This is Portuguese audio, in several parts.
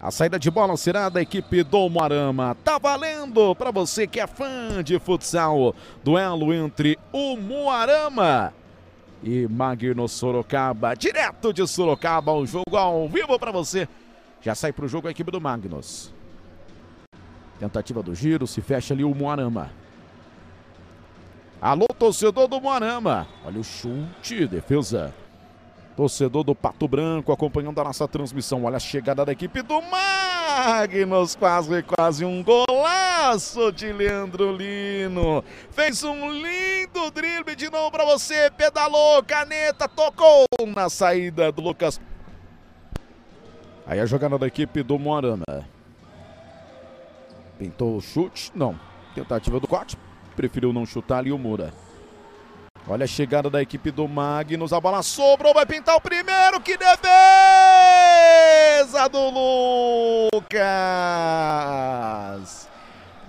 A saída de bola será da equipe do Moarama. Tá valendo para você que é fã de futsal. Duelo entre o Moarama e Magno Sorocaba. Direto de Sorocaba, um jogo ao vivo para você. Já sai para o jogo a equipe do Magnus. Tentativa do giro, se fecha ali o Moarama. Alô, torcedor do Moarama. Olha o chute, defesa torcedor do Pato Branco, acompanhando a nossa transmissão. Olha a chegada da equipe do Magnus, quase, quase um golaço de Leandro Lino. Fez um lindo drible de novo para você, pedalou, caneta, tocou na saída do Lucas. Aí a jogada da equipe do Moarama. Pintou o chute? Não. Tentativa do corte. Preferiu não chutar ali o Moura. Olha a chegada da equipe do Magnus. A bola sobrou, vai pintar o primeiro. Que defesa do Lucas!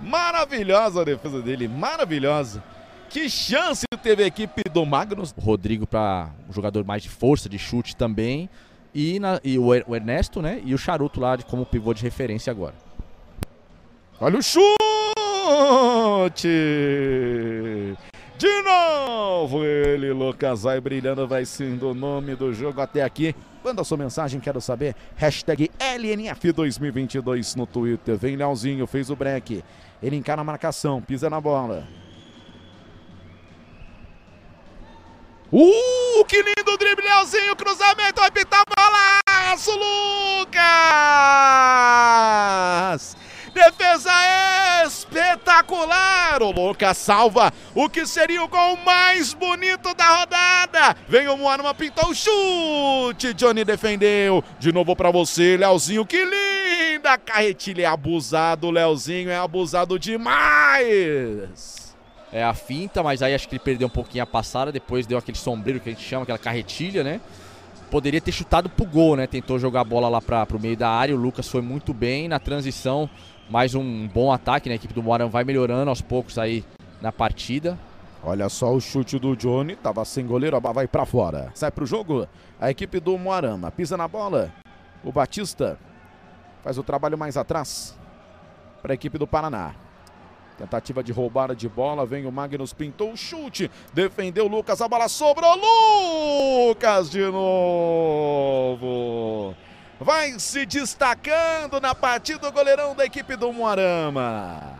Maravilhosa a defesa dele, maravilhosa. Que chance teve a equipe do Magnus. O Rodrigo para um jogador mais de força, de chute também. E, na, e, o, er, Ernesto, né? E o Charuto lá como pivô de referência agora. Olha o chute! De novo ele, Lucas, vai brilhando, vai sendo o nome do jogo até aqui. Manda sua mensagem, quero saber. Hashtag LNF2022 no Twitter. Vem Leozinho, fez o break. Ele encara a marcação, pisa na bola. Uh, que lindo drible, Leozinho, cruzamento, vai pitar. espetacular. O Lucas salva o que seria o gol mais bonito da rodada. Vem o Moana, pintou o chute. Johnny defendeu. De novo para você, Leozinho. Que linda carretilha. É abusado, Leozinho. É abusado demais. É a finta, mas aí acho que ele perdeu um pouquinho a passada. Depois deu aquele sombreiro que a gente chama, aquela carretilha, né? poderia ter chutado pro gol, né? Tentou jogar a bola lá para pro meio da área. O Lucas foi muito bem na transição mais um bom ataque, né? A equipe do Moarão vai melhorando aos poucos aí na partida. Olha só o chute do Johnny, tava sem goleiro, a bola vai para fora. Sai pro jogo a equipe do Moarama, pisa na bola. O Batista faz o trabalho mais atrás para a equipe do Paraná. Tentativa de roubada de bola, vem o Magnus, pintou o chute, defendeu o Lucas, a bola sobrou, Lucas de novo vai se destacando na partida o goleirão da equipe do Moarama.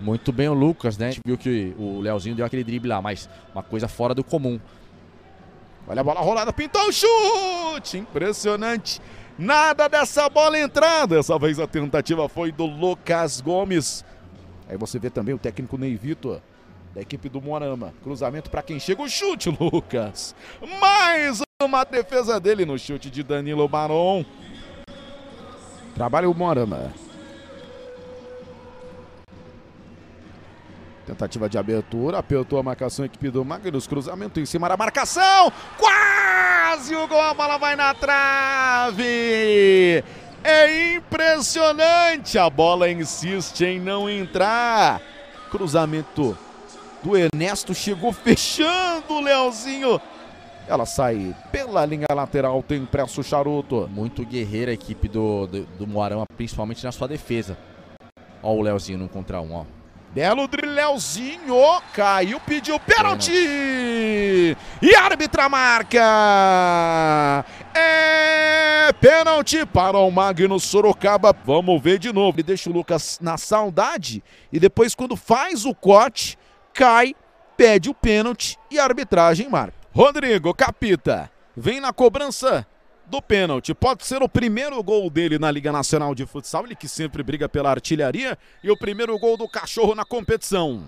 Muito bem o Lucas, né? A gente viu que o Leozinho deu aquele drible lá, mas uma coisa fora do comum. Olha a bola rolada, pintou o chute! Impressionante! Nada dessa bola entrada. Dessa vez a tentativa foi do Lucas Gomes. Aí você vê também o técnico Ney Vitor, da equipe do Morama. Cruzamento para quem chega, o chute, Lucas. Mais uma defesa dele no chute de Danilo Baron. Trabalha o Morama. Tentativa de abertura, apertou a marcação, a equipe do Magnus, cruzamento em cima da marcação, quase o gol, a bola vai na trave. É impressionante, a bola insiste em não entrar. Cruzamento do Ernesto, chegou fechando o Leozinho, ela sai pela linha lateral, tem impresso o charuto. Muito guerreira a equipe do, do, do Moarama, principalmente na sua defesa. Ó o Leozinho no contra um, ó. Belo Leozinho, caiu, pediu pênalti! E a árbitra marca! É pênalti para o Magno Sorocaba. Vamos ver de novo. Ele deixa o Lucas na saudade e depois quando faz o corte, cai, pede o pênalti e a arbitragem marca. Rodrigo Capita vem na cobrança do pênalti. Pode ser o primeiro gol dele na Liga Nacional de Futsal, ele que sempre briga pela artilharia, e o primeiro gol do cachorro na competição.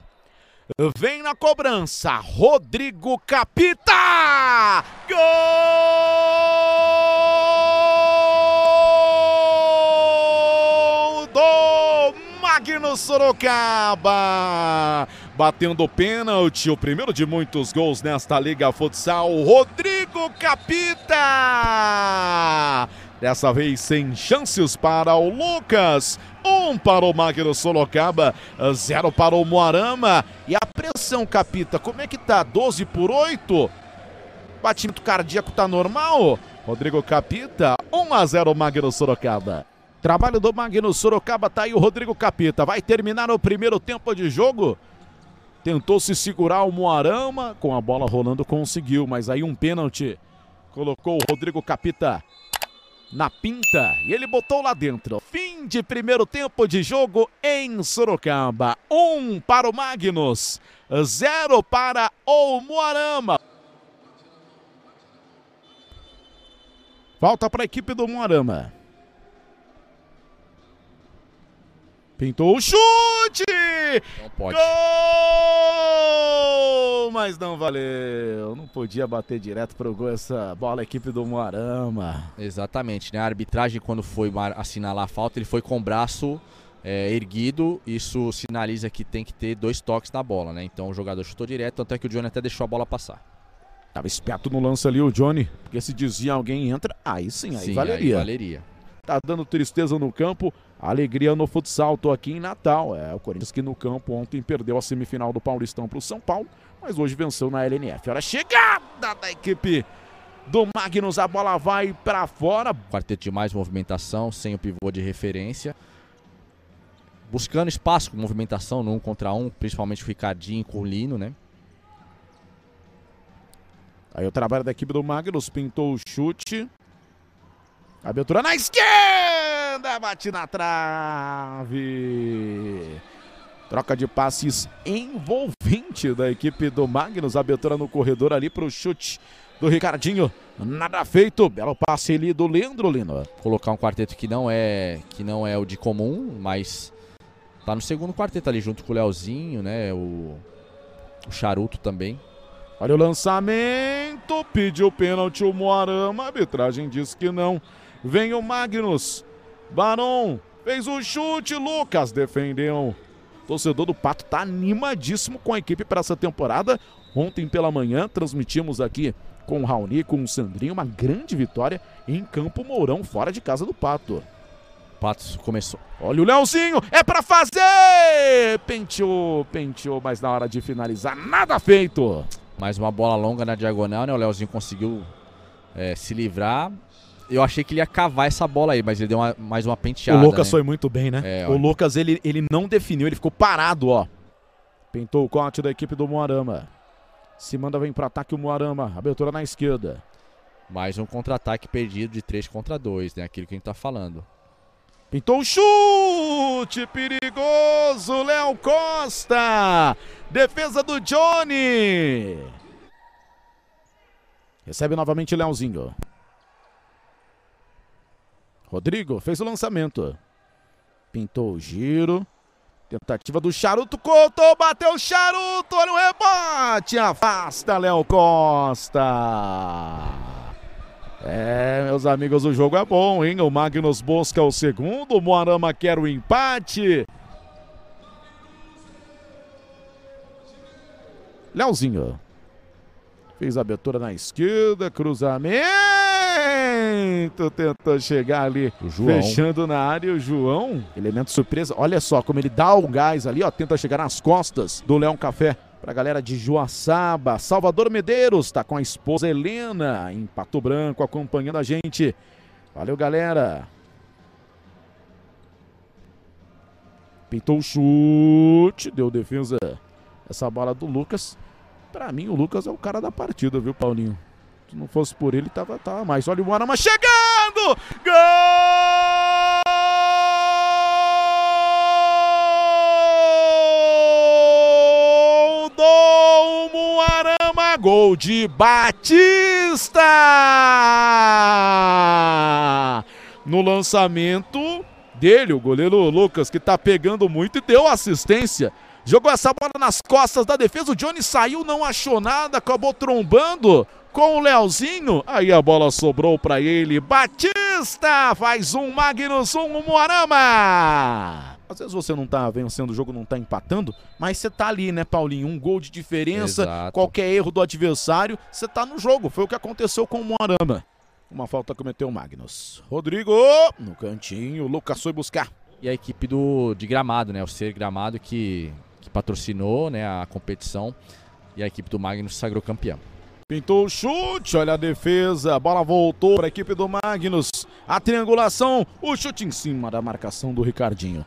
Vem na cobrança, Rodrigo Capita! Gol do Magno Sorocaba! batendo pênalti, o primeiro de muitos gols nesta Liga Futsal, Rodrigo Capita! Dessa vez sem chances para o Lucas, um para o Magno Sorocaba, zero para o Moarama. E a pressão, Capita, como é que tá? 12 por 8? Batimento cardíaco tá normal? Rodrigo Capita, 1 a 0 Magno Sorocaba. Trabalho do Magno Sorocaba, tá aí o Rodrigo Capita. Vai terminar o primeiro tempo de jogo Tentou se segurar o Moarama, com a bola rolando conseguiu, mas aí um pênalti. Colocou o Rodrigo Capita na pinta e ele botou lá dentro. Fim de primeiro tempo de jogo em Sorocaba. Um para o Magnus, zero para o Moarama. Falta para a equipe do Moarama. Pintou o chute! Não pode. Gol! mas não valeu. Não podia bater direto pro gol essa bola, equipe do Moarama. Exatamente, né? A arbitragem, quando foi assinalar a falta, ele foi com o braço é, erguido. Isso sinaliza que tem que ter dois toques na bola, né? Então o jogador chutou direto, tanto é que o Johnny até deixou a bola passar. Tava esperto no lance ali o Johnny, porque se dizia alguém entra, aí sim, aí sim, valeria. Aí valeria. Tá dando tristeza no campo. Alegria no futsal, tô aqui em Natal. É, o Corinthians que no campo ontem perdeu a semifinal do Paulistão para o São Paulo, mas hoje venceu na LNF. Olha a chegada da equipe do Magnus, a bola vai para fora. Quarteto de mais movimentação, sem o pivô de referência. Buscando espaço com movimentação no um contra um, principalmente o Ricardinho com o Lino, né? Aí o trabalho da equipe do Magnus pintou o chute. Abertura na esquerda! Miranda bate na trave. Troca de passes envolvente da equipe do Magnus. Abertura no corredor ali para o chute do Ricardinho. Nada feito. Belo passe ali do Leandro Lino. Colocar um quarteto que não é que não é o de comum, mas tá no segundo quarteto ali junto com o Leozinho, né? O, o Charuto também. Olha o lançamento. Pediu pênalti o Moarama. A arbitragem diz que não. Vem o Magnus. Barão fez o um chute, Lucas defendeu. Torcedor do Pato tá animadíssimo com a equipe para essa temporada. Ontem pela manhã transmitimos aqui com o Raoni, com o Sandrinho, uma grande vitória em Campo Mourão, fora de casa do Pato. Patos começou. Olha o Leozinho, é para fazer! Penteou, penteou, mas na hora de finalizar, nada feito. Mais uma bola longa na diagonal, né? O Leozinho conseguiu é, se livrar eu achei que ele ia cavar essa bola aí, mas ele deu uma, mais uma penteada. O Lucas né? foi muito bem, né? É, o Lucas, ele, ele não definiu, ele ficou parado, ó. Pintou o corte da equipe do Moarama. Se manda, vem para ataque o Moarama. Abertura na esquerda. Mais um contra-ataque perdido de 3 contra 2, né? Aquilo que a gente tá falando. Pintou um chute perigoso, Léo Costa. Defesa do Johnny. Recebe novamente Leozinho. Rodrigo fez o lançamento. Pintou o giro. Tentativa do Charuto contou, bateu o Charuto, olha o rebote. afasta Léo Costa. É, meus amigos, o jogo é bom, hein? O Magnus busca é o segundo, o Moarama quer o empate. Léozinho fez a abertura na esquerda, cruzamento. Bento tentou chegar ali, fechando na área. O João, elemento surpresa, olha só como ele dá o gás ali, ó, tenta chegar nas costas do Leão Café. Pra galera de Joaçaba, Salvador Medeiros tá com a esposa Helena em Pato Branco acompanhando a gente. Valeu, galera. Pintou o chute, deu defesa. Essa bola do Lucas. Para mim, o Lucas é o cara da partida, viu, Paulinho? Se não fosse por ele, tava, tava mais. Olha o Guarama chegando! Gol! gol de Batista! No lançamento dele, o goleiro Lucas, que tá pegando muito e deu assistência. Jogou essa bola nas costas da defesa, o Johnny saiu, não achou nada, acabou trombando com o Leozinho. Aí a bola sobrou para ele. Batista faz um Magnus, um Moarama. Às vezes você não tá vencendo o jogo, não tá empatando, mas você tá ali, né, Paulinho? Um gol de diferença, Exato. qualquer erro do adversário, você tá no jogo. Foi o que aconteceu com o Moarama. Uma falta cometeu o Magnus. Rodrigo, no cantinho, Lucas foi buscar. E a equipe do, de Gramado, né? O Ser Gramado que, que patrocinou né, a competição. E a equipe do Magnus sagrou campeão. Pintou o chute, olha a defesa. A bola voltou para a equipe do Magnus. A triangulação, o chute em cima da marcação do Ricardinho.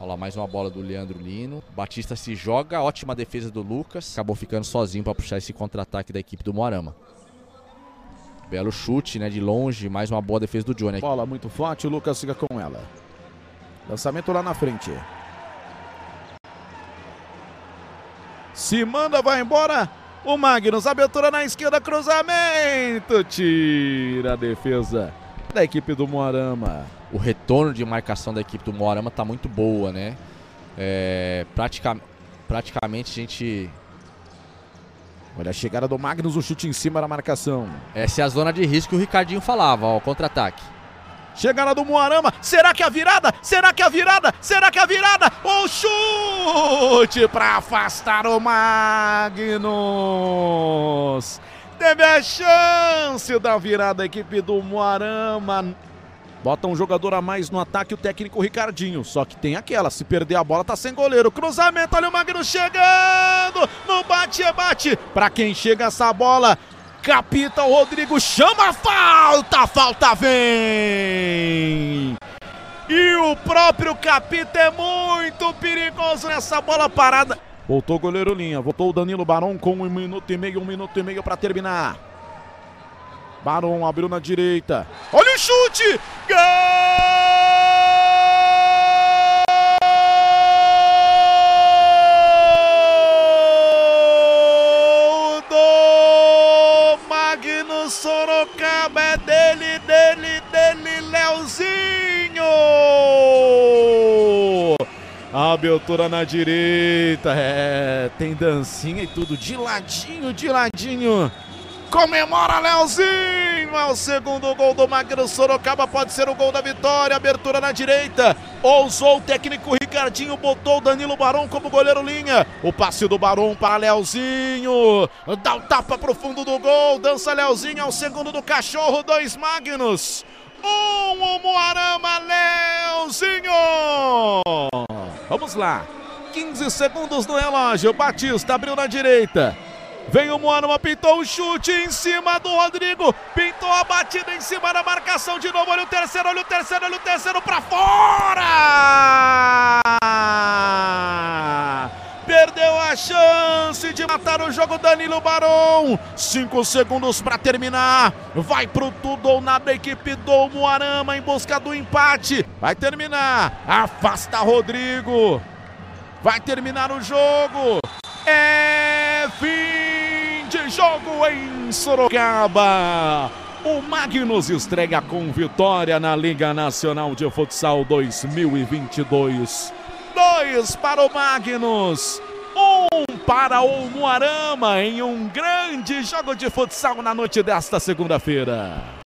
Olha lá, mais uma bola do Leandro Lino. Batista se joga, ótima defesa do Lucas. Acabou ficando sozinho para puxar esse contra-ataque da equipe do Moarama. Belo chute, né, de longe. Mais uma boa defesa do Johnny. Bola muito forte, o Lucas fica com ela. Lançamento lá na frente. Se manda, vai embora. O Magnus, abertura na esquerda, cruzamento. Tira a defesa da equipe do Moarama. O retorno de marcação da equipe do Moarama está muito boa, né? É, pratica, praticamente a gente. Olha a chegada do Magnus, o chute em cima da marcação. Essa é a zona de risco que o Ricardinho falava, ó, contra-ataque. Chegada do Moarama. Será que é a virada? Será que é a virada? Será que é a virada? O chute para afastar o Magnus. Teve a chance da virada a equipe do Moarama. Bota um jogador a mais no ataque, o técnico Ricardinho. Só que tem aquela, se perder a bola, tá sem goleiro. Cruzamento, olha o Magnus chegando. Não bate, bate. Para quem chega essa bola, Capita o Rodrigo, chama a falta, falta vem! E o próprio Capita é muito perigoso nessa bola parada. Voltou o goleiro Linha, voltou o Danilo Barão com um minuto e meio, um minuto e meio para terminar. Barão abriu na direita. Olha o chute! Gol! Beltura na direita. É, tem dancinha e tudo. De ladinho, de ladinho. Comemora, Leozinho! É o segundo gol do Magno Sorocaba. Pode ser o gol da vitória. Abertura na direita. Ousou o técnico Ricardinho. Botou o Danilo Barão como goleiro linha. O passe do Barão para Leozinho. Dá o tapa para o fundo do gol. Dança Leozinho. É o segundo do cachorro. Dois Magnus. Um, o Moarama Leozinho. Vamos lá. 15 segundos no relógio. Batista abriu na direita. Vem o Moanuma, pintou o um chute em cima do Rodrigo. Pintou a batida em cima da marcação de novo. Olha o terceiro, olha o terceiro, olha o terceiro para fora! Perdeu a chance de matar o jogo Danilo Barão. Cinco segundos para terminar. Vai pro tudo ou nada a equipe do Moarama em busca do empate. Vai terminar. Afasta Rodrigo. Vai terminar o jogo. É fim de jogo em Sorocaba. O Magnus estreia com vitória na Liga Nacional de Futsal 2022. Dois para o Magnus para o Moarama em um grande jogo de futsal na noite desta segunda-feira.